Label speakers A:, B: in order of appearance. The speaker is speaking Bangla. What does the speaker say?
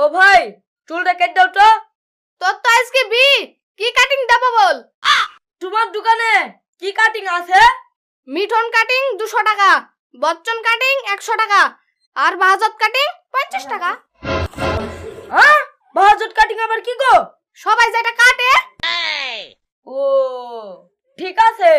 A: ও ভাই চুলটা কেটে দাও তো তোর তো আজকে বি কি কাটিং
B: দেবো বল তোমার দোকানে কি কাটিং আছে মিঠন কাটিং দুশো টাকা বচ্চন কাটিং একশো টাকা আর বাহাজত কাটিং পঞ্চাশ টাকা হ্যাঁ? বাহাজত কাটিং আবার কি গো সবাই যেটা কাটে
A: ও ঠিক আছে